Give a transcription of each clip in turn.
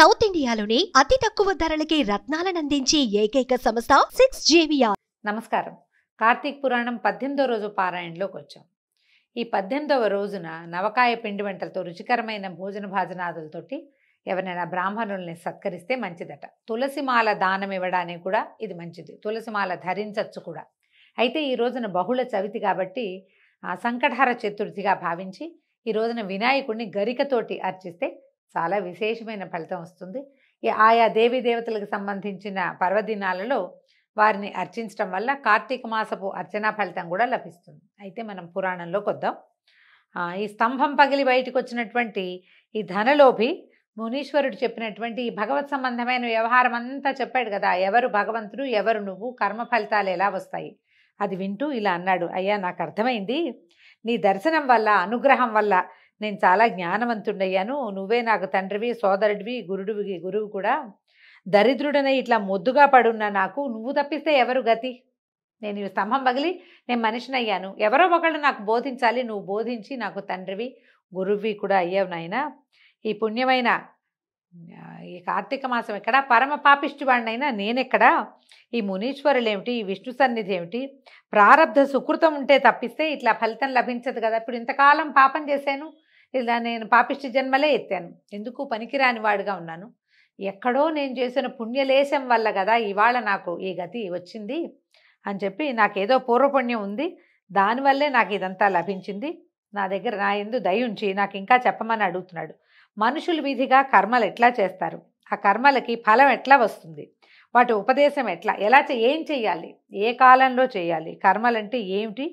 south ఇండియాలోని అతి తక్కువ ధరలకి రత్నాలను అందించే ఏకైక సంస్థ సిక్స్ జేవియా నమస్కారం కార్తీక్ పురాణం పద్దెనిమిదవ రోజు పారాయణలోకి వచ్చాం ఈ పద్దెనిమిదవ రోజున నవకాయ పిండి వంటలతో రుచికరమైన భోజన భాజనాదులతోటి ఎవరైనా బ్రాహ్మణుల్ని సత్కరిస్తే మంచిదట తులసిమాల దానం ఇవ్వడానికి కూడా ఇది మంచిది తులసిమాల ధరించవచ్చు కూడా అయితే ఈ రోజున బహుళ చవితి కాబట్టి సంకటహర చతుర్థిగా భావించి ఈ రోజున వినాయకుడిని గరికతోటి అర్చిస్తే చాలా విశేషమైన ఫలితం వస్తుంది ఆయా దేవీ దేవతలకు సంబంధించిన పర్వదినాలలో వారిని అర్చించడం వల్ల కార్తీక మాసపు అర్చనా ఫలితం కూడా లభిస్తుంది అయితే మనం పురాణంలోకి వద్దాం ఈ స్తంభం పగిలి బయటకు వచ్చినటువంటి ఈ ధనలోభి మునీశ్వరుడు చెప్పినటువంటి ఈ భగవత్ సంబంధమైన వ్యవహారం అంతా చెప్పాడు కదా ఎవరు భగవంతుడు ఎవరు నువ్వు కర్మ ఫలితాలు ఎలా వస్తాయి అది వింటూ ఇలా అన్నాడు అయ్యా నాకు అర్థమైంది నీ దర్శనం వల్ల అనుగ్రహం వల్ల నేను చాలా జ్ఞానవంతుడయ్యాను నువ్వే నాకు తండ్రివి సోదరుడివి గురుడివి గురువు కూడా దరిద్రుడనే ఇట్లా మొద్దుగా పడున్నా నాకు నువ్వు తప్పిస్తే ఎవరు గతి నేను స్తంభం పగిలి నేను మనిషినయ్యాను ఎవరో ఒకళ్ళు నాకు బోధించాలి నువ్వు బోధించి నాకు తండ్రివి గురువి కూడా అయ్యావు నాయన ఈ పుణ్యమైన ఈ కార్తీక మాసం ఎక్కడ పరమ వాడినైనా నేనెక్కడ ఈ మునీశ్వరులు ఏమిటి ఈ విష్ణు సన్నిధి ఏమిటి ప్రారబ్ధ సుకృతం ఉంటే తప్పిస్తే ఇట్లా ఫలితం లభించదు కదా ఇప్పుడు ఇంతకాలం పాపం చేశాను ఇలా నేను పాపిష్టి జన్మలే ఎత్తాను ఎందుకు పనికిరాని వాడుగా ఉన్నాను ఎక్కడో నేను చేసిన పుణ్యలేశం వల్ల కదా ఇవాళ నాకు ఈ గతి వచ్చింది అని చెప్పి నాకేదో పూర్వపుణ్యం ఉంది దానివల్లే నాకు ఇదంతా లభించింది నా దగ్గర నా ఎందు దయుంచి నాకు ఇంకా చెప్పమని అడుగుతున్నాడు మనుషులు విధిగా కర్మలు ఎట్లా చేస్తారు ఆ కర్మలకి ఫలం ఎట్లా వస్తుంది వాటి ఉపదేశం ఎట్లా ఎలా ఏం చేయాలి ఏ కాలంలో చేయాలి కర్మలంటే ఏమిటి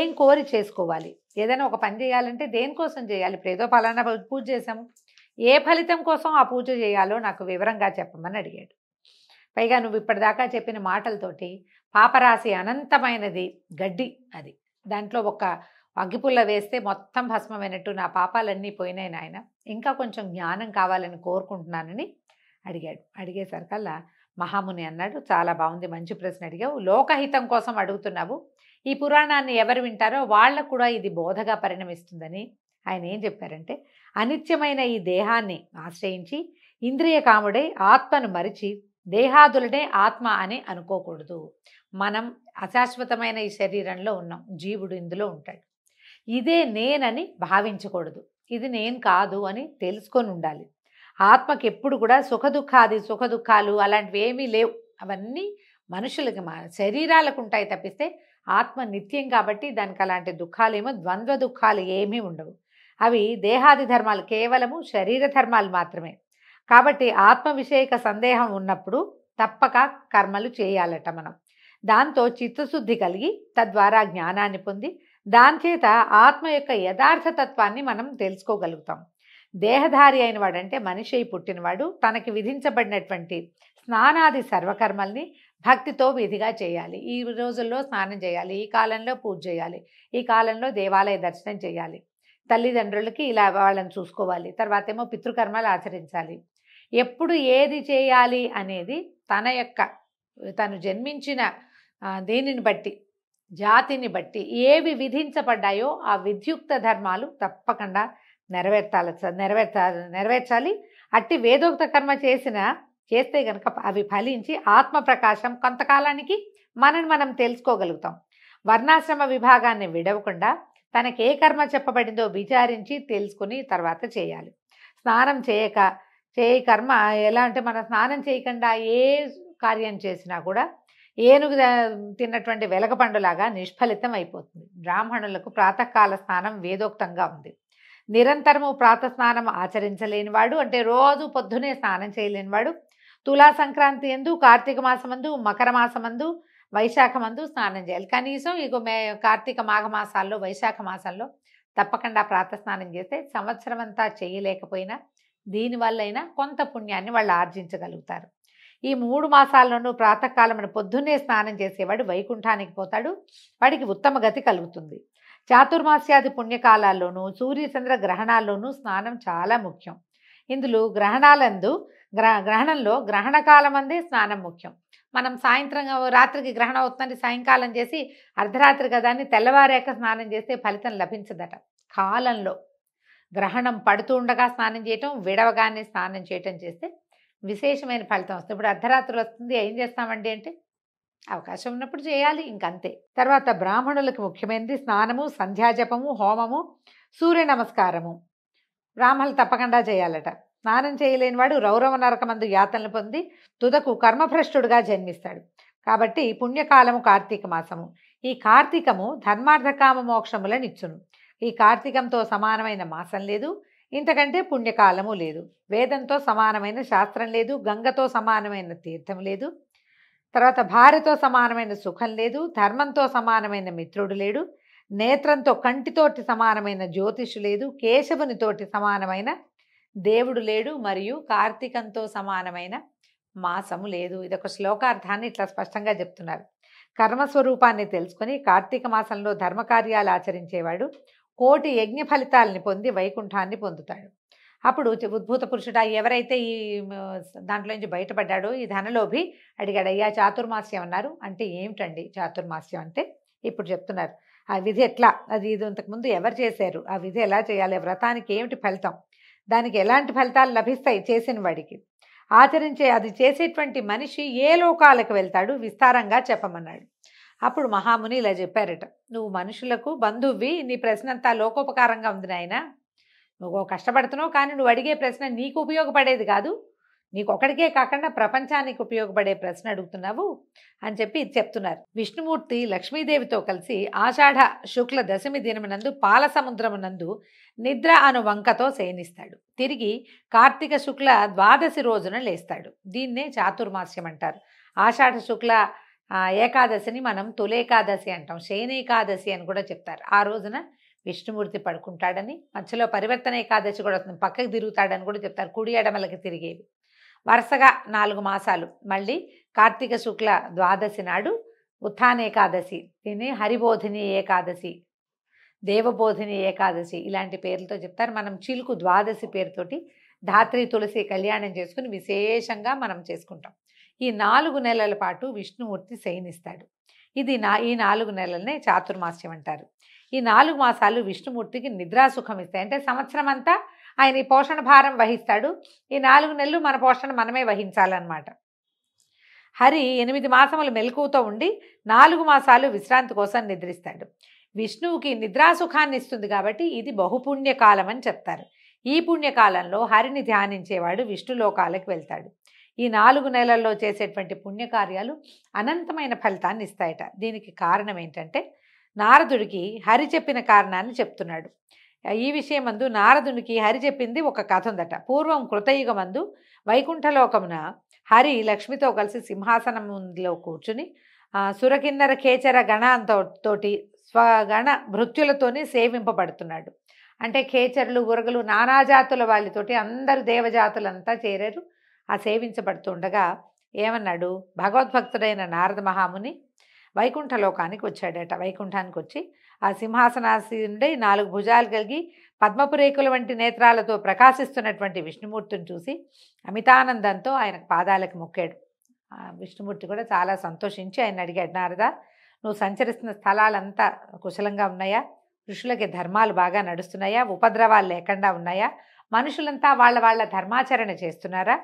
ఏం కోరి చేసుకోవాలి ఏదైనా ఒక పని చేయాలంటే దేనికోసం చేయాలి ఇప్పుడు ఏదో పలానా పూజ చేసాము ఏ ఫలితం కోసం ఆ పూజ చేయాలో నాకు వివరంగా చెప్పమని అడిగాడు పైగా నువ్వు ఇప్పటిదాకా చెప్పిన మాటలతోటి పాపరాశి అనంతమైనది గడ్డి అది దాంట్లో ఒక అగ్గిపుల్ల వేస్తే మొత్తం భస్మమైనట్టు నా పాపాలన్నీ పోయినాయి నాయన ఇంకా కొంచెం జ్ఞానం కావాలని కోరుకుంటున్నానని అడిగాడు అడిగేసరికల్లా మహాముని అన్నాడు చాలా బాగుంది మంచి ప్రశ్న అడిగావు లోకహితం కోసం అడుగుతున్నావు ఈ పురాణాన్ని ఎవరు వింటారో వాళ్ళకు కూడా ఇది బోధగా పరిణమిస్తుందని ఆయన ఏం చెప్పారంటే అనిత్యమైన ఈ దేహాన్ని ఆశ్రయించి ఇంద్రియ కాముడే ఆత్మను మరిచి దేహాదులనే ఆత్మ అని అనుకోకూడదు మనం అశాశ్వతమైన ఈ శరీరంలో ఉన్నాం జీవుడు ఇందులో ఉంటాడు ఇదే నేనని భావించకూడదు ఇది నేను కాదు అని తెలుసుకొని ఉండాలి ఆత్మకి ఎప్పుడు కూడా సుఖదుఖాది సుఖదుఖాలు అలాంటివి ఏమీ లేవు అవన్నీ మనుషులకి శరీరాలకు ఉంటాయి తప్పిస్తే ఆత్మ నిత్యం కాబట్టి దానికి అలాంటి దుఃఖాలేమో ద్వంద్వ దుఃఖాలు ఏమీ ఉండవు అవి దేహాది ధర్మాలు కేవలము శరీర ధర్మాలు మాత్రమే కాబట్టి ఆత్మ విషయక సందేహం ఉన్నప్పుడు తప్పక కర్మలు చేయాలట మనం దాంతో చిత్తశుద్ధి కలిగి తద్వారా జ్ఞానాన్ని పొంది దాని చేత ఆత్మ యొక్క యథార్థతత్వాన్ని మనం తెలుసుకోగలుగుతాం దేహధారి అయిన వాడంటే మనిషి పుట్టినవాడు తనకి విధించబడినటువంటి స్నానాది సర్వకర్మల్ని భక్తితో విధిగా చేయాలి ఈ రోజుల్లో స్నానం చేయాలి ఈ కాలంలో పూజ చేయాలి ఈ కాలంలో దేవాలయ దర్శనం చేయాలి తల్లిదండ్రులకి ఇలా వాళ్ళని చూసుకోవాలి తర్వాత ఏమో పితృకర్మలు ఆచరించాలి ఎప్పుడు ఏది చేయాలి అనేది తన యొక్క తను జన్మించిన దేనిని బట్టి జాతిని బట్టి ఏవి విధించబడ్డాయో ఆ విధ్యుక్త ధర్మాలు తప్పకుండా నెరవేర్చాలి నెరవేర్త నెరవేర్చాలి అట్టి వేదోక్త కర్మ చేసిన చేస్తే గనక అవి ఫలించి ఆత్మప్రకాశం కొంతకాలానికి మనని మనం తెలుసుకోగలుగుతాం వర్ణాశ్రమ విభాగాన్ని విడవకుండా తనకి ఏ కర్మ చెప్పబడిందో విచారించి తెలుసుకుని తర్వాత చేయాలి స్నానం చేయక చేయి కర్మ ఎలా అంటే మనం స్నానం చేయకుండా ఏ కార్యం చేసినా కూడా ఏనుగు తిన్నటువంటి పండులాగా నిష్ఫలితం అయిపోతుంది బ్రాహ్మణులకు ప్రాతకాల స్నానం వేదోక్తంగా ఉంది నిరంతరము ప్రాత స్నానం ఆచరించలేనివాడు అంటే రోజు పొద్దునే స్నానం చేయలేనివాడు తులా సంక్రాంతి ఎందు కార్తీక మాసమందు మకర మాసమందు వైశాఖ మందు స్నానం చేయాలి కనీసం ఇక మే కార్తీక మాఘమాసాల్లో వైశాఖ మాసంలో తప్పకుండా ప్రాత స్నానం చేస్తే సంవత్సరం అంతా చేయలేకపోయినా దీనివల్లైనా కొంత పుణ్యాన్ని వాళ్ళు ఆర్జించగలుగుతారు ఈ మూడు మాసాలలోనూ ప్రాతకాలం పొద్దున్నే స్నానం చేసేవాడు వైకుంఠానికి పోతాడు వాడికి ఉత్తమ గతి కలుగుతుంది చాతుర్మాస్యాది పుణ్యకాలాల్లోనూ సూర్యచంద్ర గ్రహణాల్లోనూ స్నానం చాలా ముఖ్యం ఇందులో గ్రహణాలందు గ్రహ గ్రహణంలో గ్రహణ కాలం అందే స్నానం ముఖ్యం మనం సాయంత్రం రాత్రికి గ్రహణం అవుతుందని సాయంకాలం చేసి అర్ధరాత్రి కదా అని తెల్లవారాక స్నానం చేస్తే ఫలితం లభించదట కాలంలో గ్రహణం పడుతూ ఉండగా స్నానం చేయటం విడవగానే స్నానం చేయటం చేస్తే విశేషమైన ఫలితం వస్తుంది ఇప్పుడు అర్ధరాత్రి వస్తుంది ఏం చేస్తామండి అంటే అవకాశం ఉన్నప్పుడు చేయాలి ఇంకంతే తర్వాత బ్రాహ్మణులకు ముఖ్యమైనది స్నానము సంధ్యాజపము హోమము సూర్య నమస్కారము బ్రాహ్మణులు తప్పకుండా చేయాలట స్నానం చేయలేనివాడు రౌరవ నరకమందు యాతనలు పొంది తుదకు కర్మభ్రష్టుడుగా జన్మిస్తాడు కాబట్టి పుణ్యకాలము కార్తీక మాసము ఈ కార్తీకము ధర్మార్థకామ మోక్షములనిచ్చును ఈ కార్తీకంతో సమానమైన మాసం లేదు ఇంతకంటే పుణ్యకాలము లేదు వేదంతో సమానమైన శాస్త్రం లేదు గంగతో సమానమైన తీర్థం లేదు తర్వాత భార్యతో సమానమైన సుఖం లేదు ధర్మంతో సమానమైన మిత్రుడు లేడు నేత్రంతో కంటితోటి సమానమైన జ్యోతిషు లేదు కేశవునితోటి సమానమైన దేవుడు లేడు మరియు కార్తీకంతో సమానమైన మాసము లేదు ఇదొక శ్లోకార్థాన్ని ఇట్లా స్పష్టంగా చెప్తున్నారు కర్మస్వరూపాన్ని తెలుసుకుని కార్తీక మాసంలో ధర్మకార్యాలు ఆచరించేవాడు కోటి యజ్ఞ ఫలితాలని పొంది వైకుంఠాన్ని పొందుతాడు అప్పుడు ఉద్భూత పురుషుడు ఎవరైతే ఈ దాంట్లో నుంచి బయటపడ్డాడో ఈ ధనలోభి అడిగాడు అయ్యా చాతుర్మాస్యం అన్నారు అంటే ఏమిటండి చాతుర్మాస్యం అంటే ఇప్పుడు చెప్తున్నారు ఆ విధి ఎట్లా అది ఇది ఇంతకుముందు ఎవరు చేశారు ఆ విధి ఎలా చేయాలి వ్రతానికి ఏమిటి ఫలితం దానికి ఎలాంటి ఫలితాలు లభిస్తాయి చేసిన వాడికి ఆచరించే అది చేసేటువంటి మనిషి ఏ లోకాలకు వెళ్తాడు విస్తారంగా చెప్పమన్నాడు అప్పుడు మహాముని ఇలా చెప్పారట నువ్వు మనుషులకు బంధువ్వి నీ ప్రశ్న అంతా లోకోపకారంగా ఉంది నాయన నువ్వు కష్టపడుతున్నావు కానీ నువ్వు అడిగే ప్రశ్న నీకు ఉపయోగపడేది కాదు నీకు ఒకడికే కాకుండా ప్రపంచానికి ఉపయోగపడే ప్రశ్న అడుగుతున్నావు అని చెప్పి చెప్తున్నారు విష్ణుమూర్తి లక్ష్మీదేవితో కలిసి ఆషాఢ శుక్ల దశమి దినమునందు పాల సముద్రమునందు నిద్ర అను వంకతో శయనిస్తాడు తిరిగి కార్తీక శుక్ల ద్వాదశి రోజున లేస్తాడు దీన్నే చాతుర్మాస్యం అంటారు ఆషాఢ శుక్ల ఏకాదశిని మనం తులేకాదశి అంటాం శయనేకాదశి అని కూడా చెప్తారు ఆ రోజున విష్ణుమూర్తి పడుకుంటాడని మధ్యలో పరివర్తన ఏకాదశి కూడా వస్తుంది పక్కకు తిరుగుతాడని కూడా చెప్తారు కుడి ఎడమలకి తిరిగేవి వరుసగా నాలుగు మాసాలు మళ్ళీ కార్తీక శుక్ల ద్వాదశి నాడు ఏకాదశి దీన్ని హరిబోధిని ఏకాదశి దేవబోధిని ఏకాదశి ఇలాంటి పేర్లతో చెప్తారు మనం చిలుకు ద్వాదశి పేరుతోటి ధాత్రి తులసి కళ్యాణం చేసుకుని విశేషంగా మనం చేసుకుంటాం ఈ నాలుగు నెలల పాటు విష్ణుమూర్తి శయనిస్తాడు ఇది నా ఈ నాలుగు నెలలనే చాతుర్మాస్యం అంటారు ఈ నాలుగు మాసాలు విష్ణుమూర్తికి నిద్రాసుఖం ఇస్తాయి అంటే సంవత్సరం అంతా ఆయన ఈ పోషణ భారం వహిస్తాడు ఈ నాలుగు నెలలు మన పోషణ మనమే వహించాలన్నమాట హరి ఎనిమిది మాసములు మెలకువతో ఉండి నాలుగు మాసాలు విశ్రాంతి కోసం నిద్రిస్తాడు విష్ణువుకి నిద్రాసుఖాన్ని ఇస్తుంది కాబట్టి ఇది బహుపుణ్యకాలం అని చెప్తారు ఈ పుణ్యకాలంలో హరిని ధ్యానించేవాడు విష్ణులోకాలకు వెళ్తాడు ఈ నాలుగు నెలల్లో చేసేటువంటి పుణ్యకార్యాలు అనంతమైన ఫలితాన్ని ఇస్తాయట దీనికి కారణం ఏంటంటే నారదుడికి హరి చెప్పిన కారణాన్ని చెప్తున్నాడు ఈ విషయమందు నారదునికి హరి చెప్పింది ఒక కథ ఉందట పూర్వం కృతయుగమందు వైకుంఠలోకమున హరి లక్ష్మితో కలిసి సింహాసనంలో కూర్చుని సురకిన్నర కేచర తోటి స్వగణ భృత్యులతోని సేవింపబడుతున్నాడు అంటే కేచరులు ఉరగలు నానాజాతుల వాళ్ళతోటి అందరు దేవజాతులంతా చేరారు ఆ సేవించబడుతుండగా ఏమన్నాడు భగవద్భక్తుడైన నారద మహాముని వైకుంఠలోకానికి వచ్చాడట వైకుంఠానికి వచ్చి ఆ నుండి నాలుగు భుజాలు కలిగి పద్మపురేకుల వంటి నేత్రాలతో ప్రకాశిస్తున్నటువంటి విష్ణుమూర్తిని చూసి అమితానందంతో ఆయన పాదాలకు మొక్కాడు విష్ణుమూర్తి కూడా చాలా సంతోషించి ఆయన అడిగాడు నారద నువ్వు సంచరిస్తున్న స్థలాలంతా కుశలంగా ఉన్నాయా ఋషులకి ధర్మాలు బాగా నడుస్తున్నాయా ఉపద్రవాలు లేకుండా ఉన్నాయా మనుషులంతా వాళ్ళ వాళ్ళ ధర్మాచరణ చేస్తున్నారా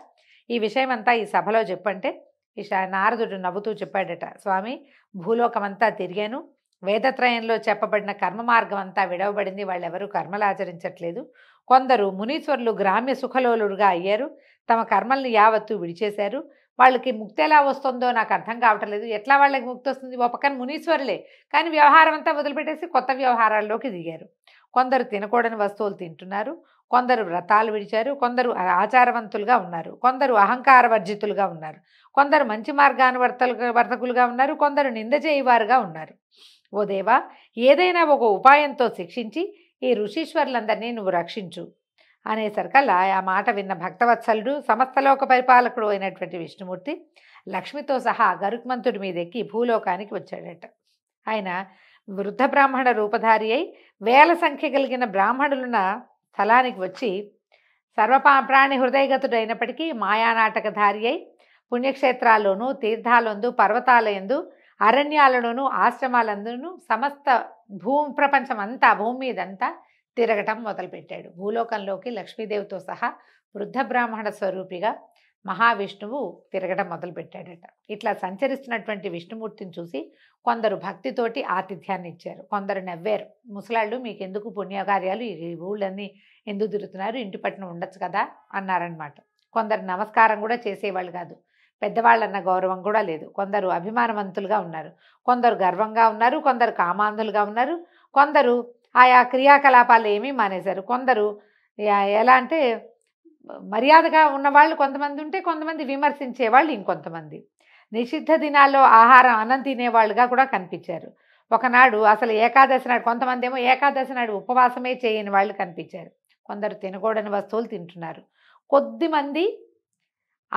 ఈ విషయమంతా ఈ సభలో చెప్పంటే ఈ నారదుడు నవ్వుతూ చెప్పాడట స్వామి భూలోకమంతా తిరిగాను వేదత్రయంలో చెప్పబడిన కర్మ మార్గం అంతా విడవబడింది వాళ్ళెవరూ కర్మలు ఆచరించట్లేదు కొందరు మునీశ్వరులు గ్రామ్య సుఖలోలుడుగా అయ్యారు తమ కర్మల్ని యావత్తు విడిచేశారు వాళ్ళకి ముక్తి ఎలా వస్తుందో నాకు అర్థం కావట్లేదు ఎట్లా వాళ్ళకి ముక్తి వస్తుంది ఒక పక్కన మునీశ్వరులే కానీ వ్యవహారం అంతా వదిలిపెట్టేసి కొత్త వ్యవహారాల్లోకి దిగారు కొందరు తినకూడని వస్తువులు తింటున్నారు కొందరు వ్రతాలు విడిచారు కొందరు ఆచారవంతులుగా ఉన్నారు కొందరు అహంకార వర్జితులుగా ఉన్నారు కొందరు మంచి వర్తలు వర్తకులుగా ఉన్నారు కొందరు నింద చేయవారుగా ఉన్నారు ఓ దేవా ఏదైనా ఒక ఉపాయంతో శిక్షించి ఈ ఋషీశ్వరులందరినీ నువ్వు రక్షించు అనేసరికల్లా ఆ మాట విన్న భక్తవత్సలుడు సమస్తలోక పరిపాలకుడు అయినటువంటి విష్ణుమూర్తి లక్ష్మితో సహా గరుక్మంతుడి మీదెక్కి భూలోకానికి వచ్చాడట ఆయన వృద్ధ బ్రాహ్మణ రూపధారి అయి వేల సంఖ్య కలిగిన బ్రాహ్మణులున్న స్థలానికి వచ్చి సర్వపా ప్రాణి హృదయగతుడైనప్పటికీ మాయానాటకధారి అయి పుణ్యక్షేత్రాల్లోను తీర్థాలందు పర్వతాలయందు అరణ్యాలలోనూ ఆశ్రమాలందును సమస్త భూ ప్రపంచమంతా భూమి మీదంతా తిరగటం మొదలుపెట్టాడు భూలోకంలోకి లక్ష్మీదేవితో సహా వృద్ధ బ్రాహ్మణ స్వరూపిగా మహావిష్ణువు తిరగడం మొదలుపెట్టాడట ఇట్లా సంచరిస్తున్నటువంటి విష్ణుమూర్తిని చూసి కొందరు భక్తితోటి ఆతిథ్యాన్ని ఇచ్చారు కొందరు నవ్వారు ముసలాళ్ళు మీకు ఎందుకు పుణ్యకార్యాలు ఈ ఊళ్ళన్నీ ఎందుకు తిరుగుతున్నారు ఇంటి పట్టున ఉండొచ్చు కదా అన్నారనమాట కొందరు నమస్కారం కూడా చేసేవాళ్ళు కాదు పెద్దవాళ్ళన్న గౌరవం కూడా లేదు కొందరు అభిమానవంతులుగా ఉన్నారు కొందరు గర్వంగా ఉన్నారు కొందరు కామాంధులుగా ఉన్నారు కొందరు ఆయా క్రియాకలాపాలు ఏమీ మానేశారు కొందరు ఎలా అంటే మర్యాదగా ఉన్నవాళ్ళు కొంతమంది ఉంటే కొంతమంది విమర్శించే వాళ్ళు ఇంకొంతమంది నిషిద్ధ దినాల్లో ఆహారం అన్నం తినేవాళ్ళుగా కూడా కనిపించారు ఒకనాడు అసలు ఏకాదశి నాడు కొంతమంది ఏమో ఏకాదశి నాడు ఉపవాసమే చేయని వాళ్ళు కనిపించారు కొందరు తినకూడని వస్తువులు తింటున్నారు కొద్దిమంది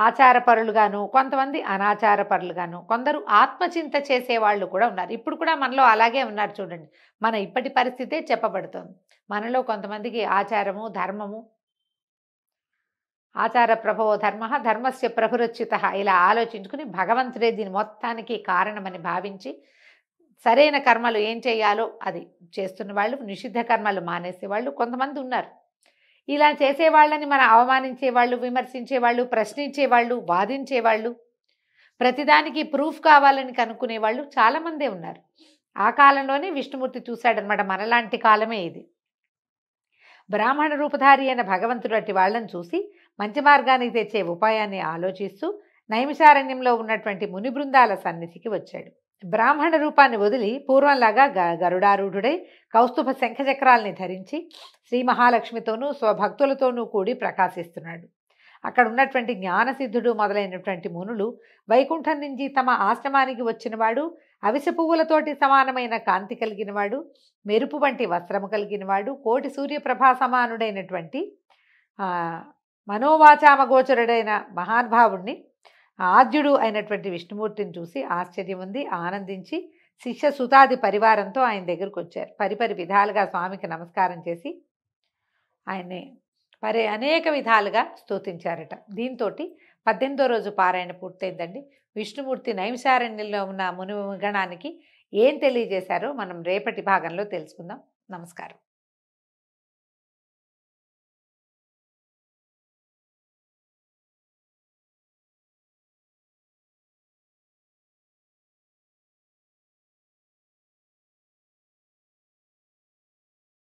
ఆచారపరులుగాను కొంతమంది అనాచారపరులుగాను కొందరు ఆత్మచింత చేసేవాళ్ళు కూడా ఉన్నారు ఇప్పుడు కూడా మనలో అలాగే ఉన్నారు చూడండి మన ఇప్పటి పరిస్థితే చెప్పబడుతోంది మనలో కొంతమందికి ఆచారము ధర్మము ఆచార ప్రభో ధర్మ ధర్మస్య ప్రభురచ్యుత ఇలా ఆలోచించుకుని భగవంతుడే దీని మొత్తానికి కారణమని భావించి సరైన కర్మలు ఏం చేయాలో అది చేస్తున్న వాళ్ళు నిషిద్ధ కర్మలు మానేసే వాళ్ళు కొంతమంది ఉన్నారు ఇలా చేసేవాళ్ళని మనం అవమానించేవాళ్ళు విమర్శించేవాళ్ళు ప్రశ్నించేవాళ్ళు వాదించేవాళ్ళు ప్రతిదానికి ప్రూఫ్ కావాలని కనుక్కునేవాళ్ళు చాలామందే ఉన్నారు ఆ కాలంలోనే విష్ణుమూర్తి చూశాడనమాట మనలాంటి కాలమే ఇది బ్రాహ్మణ రూపధారి అయిన భగవంతుడు అట్టి వాళ్ళని చూసి మంచి మార్గానికి తెచ్చే ఉపాయాన్ని ఆలోచిస్తూ నైమిషారణ్యంలో ఉన్నటువంటి ముని బృందాల సన్నిధికి వచ్చాడు బ్రాహ్మణ రూపాన్ని వదిలి పూర్వంలాగా గ గరుడారూఢుడై కౌస్తుభ శంఖచక్రాల్ని ధరించి శ్రీ మహాలక్ష్మితోనూ స్వభక్తులతోనూ కూడి ప్రకాశిస్తున్నాడు అక్కడ ఉన్నటువంటి జ్ఞానసిద్ధుడు మొదలైనటువంటి మునులు వైకుంఠం నుంచి తమ ఆశ్రమానికి వచ్చినవాడు అవిశ పువ్వులతోటి సమానమైన కాంతి కలిగినవాడు మెరుపు వంటి వస్త్రము కలిగినవాడు కోటి సూర్యప్రభా సమానుడైనటువంటి మనోవాచామగోచరుడైన మహానుభావుణ్ణి ఆద్యుడు అయినటువంటి విష్ణుమూర్తిని చూసి ఆశ్చర్యం ఉంది ఆనందించి శిష్య సుతాది పరివారంతో ఆయన దగ్గరకు వచ్చారు పరిపరి విధాలుగా స్వామికి నమస్కారం చేసి ఆయన్ని పరే అనేక విధాలుగా స్తోతించారట దీంతో పద్దెనిమిదో రోజు పారాయణ పూర్తయిందండి విష్ణుమూర్తి నైమిషారణ్యంలో ఉన్న మునిగణానికి ఏం తెలియజేశారో మనం రేపటి భాగంలో తెలుసుకుందాం నమస్కారం